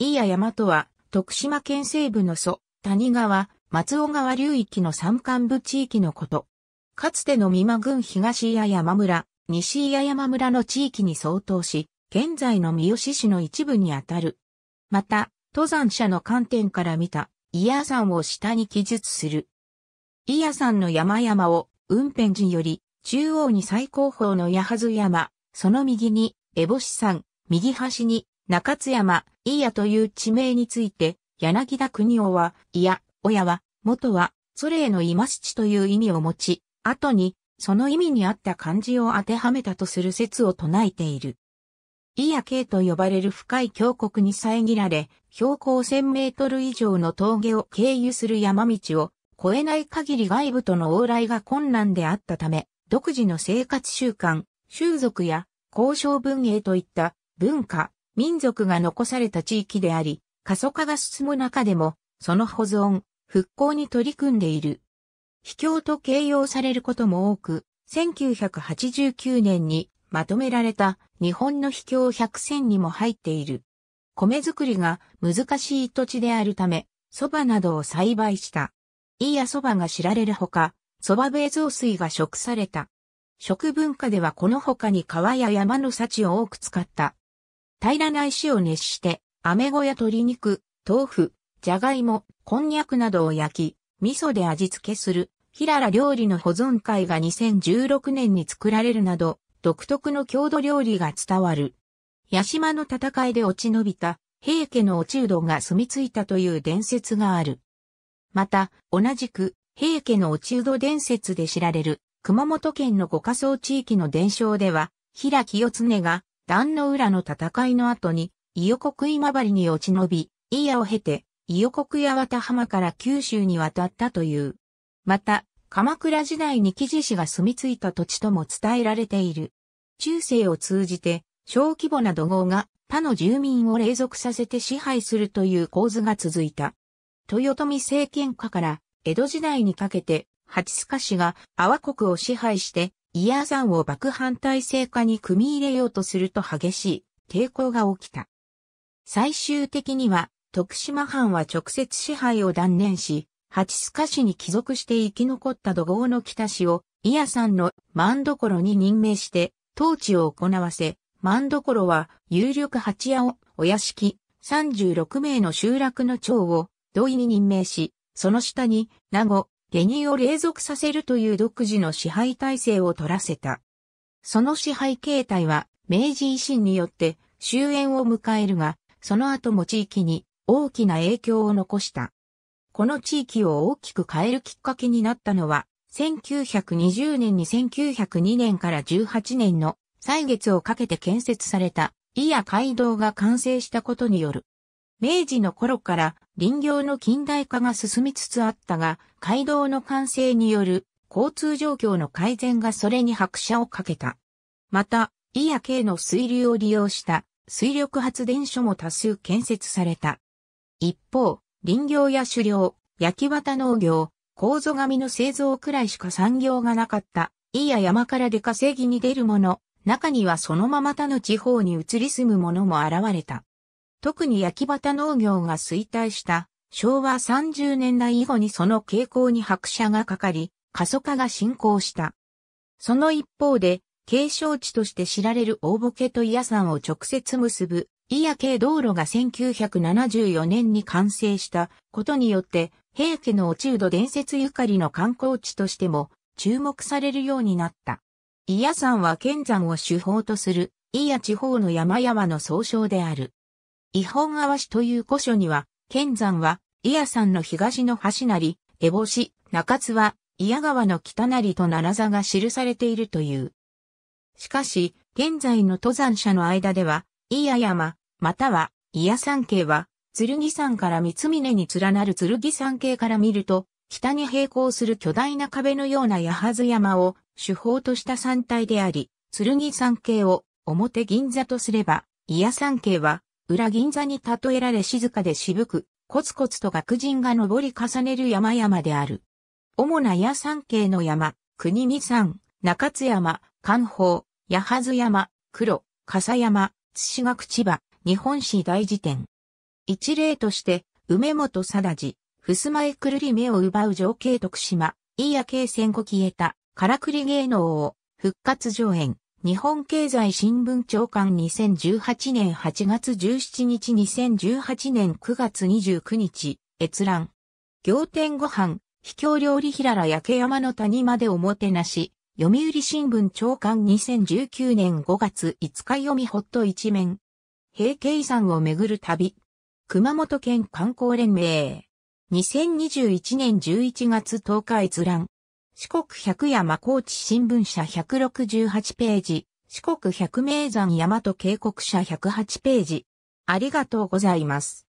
飯谷山とは、徳島県西部の祖、谷川、松尾川流域の山間部地域のこと。かつての美馬郡東飯谷山村、西飯谷山村の地域に相当し、現在の三好市の一部にあたる。また、登山者の観点から見た、伊谷山を下に記述する。伊谷山の山々を、雲辺寺より、中央に最高峰の八幡山、その右に、烏帽子山、右端に、中津山、いやという地名について、柳田国夫は、いや、親は、元は、それへの今七という意味を持ち、後に、その意味に合った漢字を当てはめたとする説を唱えている。イヤ系と呼ばれる深い峡谷に遮られ、標高1000メートル以上の峠を経由する山道を越えない限り外部との往来が困難であったため、独自の生活習慣、習俗や交渉文芸といった文化、民族が残された地域であり、過疎化が進む中でも、その保存、復興に取り組んでいる。秘境と形容されることも多く、1989年にまとめられた日本の秘境100選にも入っている。米作りが難しい土地であるため、蕎麦などを栽培した。いや蕎麦が知られるほか、蕎麦米雑水が食された。食文化ではこの他に川や山の幸を多く使った平らな石を熱して、飴子や鶏肉、豆腐、じゃがいも、こんにゃくなどを焼き、味噌で味付けする、ひらら料理の保存会が2016年に作られるなど、独特の郷土料理が伝わる。八島の戦いで落ち延びた、平家の落ちうどが住み着いたという伝説がある。また、同じく、平家の落ちうど伝説で知られる、熊本県の五仮想地域の伝承では、平清常が壇の浦の戦いの後に、伊予国今治に落ち延び、伊谷を経て、伊予国八幡浜から九州に渡ったという。また、鎌倉時代に木地氏が住み着いた土地とも伝えられている。中世を通じて、小規模な土豪が他の住民を隷属させて支配するという構図が続いた。豊臣政権下から江戸時代にかけて、八塚氏が阿波国を支配してイヤーさを爆反体制化に組み入れようとすると激しい抵抗が起きた。最終的には、徳島藩は直接支配を断念し、八須賀市に帰属して生き残った土豪の北氏を、イヤさんの万所に任命して、統治を行わせ、万所は、有力八屋を、お屋敷、36名の集落の長を、土井に任命し、その下に、名護、下人を隷属させるという独自の支配体制を取らせた。その支配形態は明治維新によって終焉を迎えるが、その後も地域に大きな影響を残した。この地域を大きく変えるきっかけになったのは、1920年に1902年から18年の歳月をかけて建設された、伊谷街道が完成したことによる明治の頃から林業の近代化が進みつつあったが、街道の完成による交通状況の改善がそれに拍車をかけた。また、E や系の水流を利用した水力発電所も多数建設された。一方、林業や狩猟、焼き畑農業、構造紙の製造くらいしか産業がなかった。E や山から出稼ぎに出るもの、中にはそのまま他の地方に移り住むものも現れた。特に焼き畑農業が衰退した昭和30年代以後にその傾向に拍車がかかり、過疎化が進行した。その一方で、継承地として知られる大ボケと伊谷山を直接結ぶ、伊谷系道路が1974年に完成したことによって、平家の落ち度伝説ゆかりの観光地としても注目されるようになった。伊谷山は剣山を主法とする、伊谷地方の山々の総称である。違本わしという古書には、剣山は、伊谷山の東の端なり、烏帽子、中津は、伊谷川の北なりと奈良座が記されているという。しかし、現在の登山者の間では、伊谷山、または、伊谷山系は、剣山から三峰に連なる剣山系から見ると、北に並行する巨大な壁のような八幡山を主峰とした山体であり、剣山系を表銀座とすれば、伊谷山系は裏銀座に例えられ静かで渋く、コツコツと学人が登り重ねる山々である。主な野山系の山、国見山、中津山、関宝、八幡山、黒、笠山、津賀口葉、日本史大辞典。一例として、梅本貞治、襖へくるり目を奪う情景徳島、いい夜景戦後消えた、からくり芸能を復活上演、日本経済新聞長官2018年8月17日2018年9月29日、閲覧。行天ご飯、秘境料理平ら焼山の谷までおもてなし、読売新聞長官2019年5月5日読みほっと一面。平景遺産をめぐる旅。熊本県観光連盟。2021年11月10日閲覧。四国百山高知新聞社168ページ、四国百名山大和渓谷社108ページ。ありがとうございます。